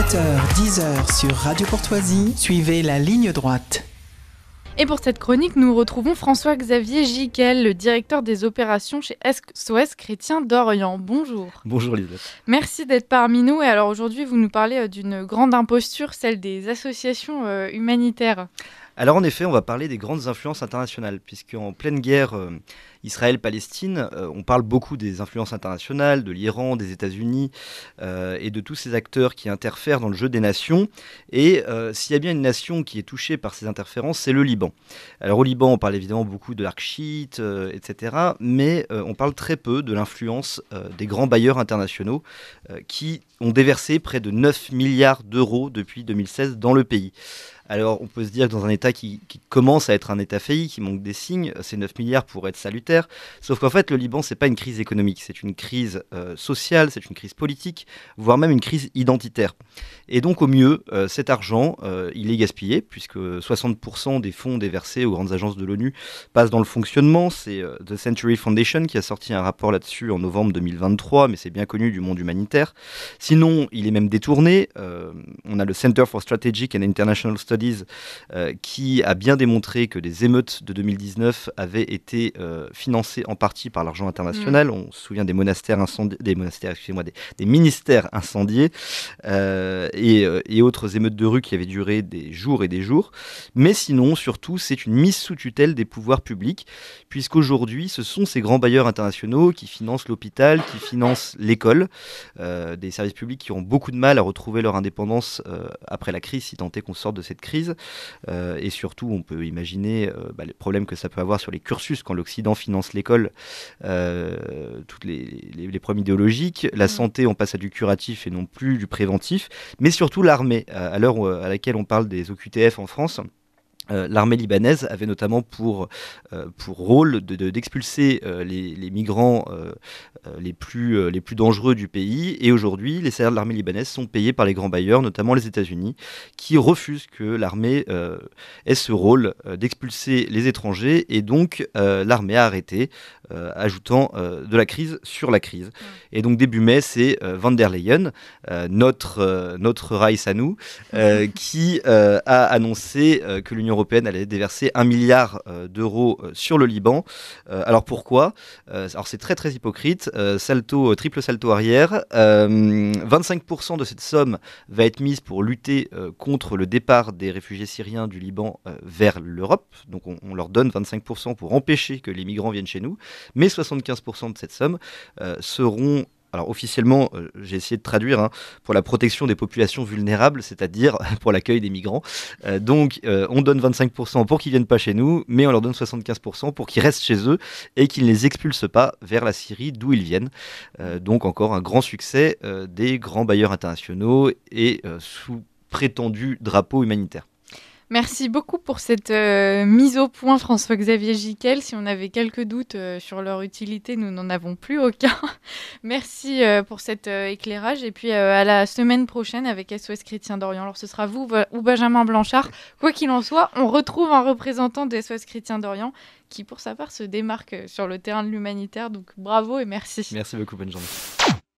7h, 10h sur Radio Portoisie, suivez la ligne droite. Et pour cette chronique, nous retrouvons François-Xavier Giquel, le directeur des opérations chez SOS Chrétien d'Orient. Bonjour. Bonjour Lisbeth. Merci d'être parmi nous. Et alors aujourd'hui, vous nous parlez euh, d'une grande imposture, celle des associations euh, humanitaires. Alors en effet, on va parler des grandes influences internationales, puisque en pleine guerre, euh, Israël-Palestine, euh, on parle beaucoup des influences internationales, de l'Iran, des États-Unis euh, et de tous ces acteurs qui interfèrent dans le jeu des nations. Et euh, s'il y a bien une nation qui est touchée par ces interférences, c'est le Liban. Alors au Liban, on parle évidemment beaucoup de l'arc etc. Mais on parle très peu de l'influence des grands bailleurs internationaux qui ont déversé près de 9 milliards d'euros depuis 2016 dans le pays. Alors on peut se dire que dans un État qui, qui commence à être un État failli, qui manque des signes, ces 9 milliards pourraient être salutaires Sauf qu'en fait, le Liban, c'est pas une crise économique, c'est une crise euh, sociale, c'est une crise politique, voire même une crise identitaire. Et donc, au mieux, euh, cet argent, euh, il est gaspillé, puisque 60% des fonds déversés aux grandes agences de l'ONU passent dans le fonctionnement. C'est The Century Foundation qui a sorti un rapport là-dessus en novembre 2023, mais c'est bien connu du monde humanitaire. Sinon, il est même détourné. on a le Center for Strategic and International Studies qui a bien démontré que les émeutes de 2019 avaient été financé en partie par l'argent international. Mm. On se souvient des monastères incendiés, des ministères incendiés euh, euh, et, autres émeutes de rue qui avaient duré des jours et des jours. Mais sinon, surtout, c'est une mise sous tutelle des pouvoirs publics, puisqu'aujourd'hui, ce sont ces grands bailleurs internationaux qui financent l'hôpital, qui financent l'école, euh, des services publics qui ont beaucoup de mal à retrouver leur indépendance après la crise, si tant est qu'on sorte de cette crise. et surtout, on peut imaginer bah, les problèmes que ça peut avoir sur les cursus quand l'Occident finance l'école, euh, toutes les, les, problèmes idéologiques. La mm. santé, on passe à du curatif et non plus du préventif. Mais surtout l'armée, à l'heure à laquelle on parle des OQTF en France. Euh, l'armée libanaise avait notamment pour, euh, pour rôle d'expulser euh, les, migrants les, plus, les plus dangereux du pays. Et aujourd'hui, les salaires de l'armée libanaise sont payés par les grands bailleurs, notamment les États-Unis, qui refusent que l'armée ait ce rôle d'expulser les étrangers. Et donc, l'armée a arrêté, ajoutant de la crise sur la crise. Et donc, début mai, c'est Van der Leyen, notre, notre Raïs à nous, qui a annoncé que l'Union européenne allait déverser un milliard euh, d'euros euh, sur le Liban. Euh, alors pourquoi Alors c'est très très hypocrite. salto, triple salto arrière. 25% de cette somme va être mise pour lutter contre le départ des réfugiés syriens du Liban vers l'Europe. Donc on, leur donne 25% pour empêcher que les migrants viennent chez nous. Mais 75% de cette somme seront alors officiellement, euh, j'ai essayé de traduire, hein, pour la protection des populations vulnérables, c'est-à-dire pour l'accueil des migrants. Euh, donc euh, on donne 25% pour qu'ils viennent pas chez nous, mais on leur donne 75% pour qu'ils restent chez eux et qu'ils ne les expulsent pas vers la Syrie d'où ils viennent. donc encore un grand succès des grands bailleurs internationaux et sous prétendu drapeau humanitaire. Merci beaucoup pour cette euh, mise au point, François-Xavier Giquel. Si on avait quelques doutes euh, sur leur utilité, nous n'en avons plus aucun. Merci euh, pour cet éclairage. Et puis à la semaine prochaine avec SOS Chrétien d'Orient. Alors ce sera vous ou Benjamin Blanchard. Quoi qu'il en soit, on retrouve un représentant de SOS Chrétien d'Orient qui, pour sa part, se démarque sur le terrain de l'humanitaire. Donc bravo et merci. Merci beaucoup, bonne journée.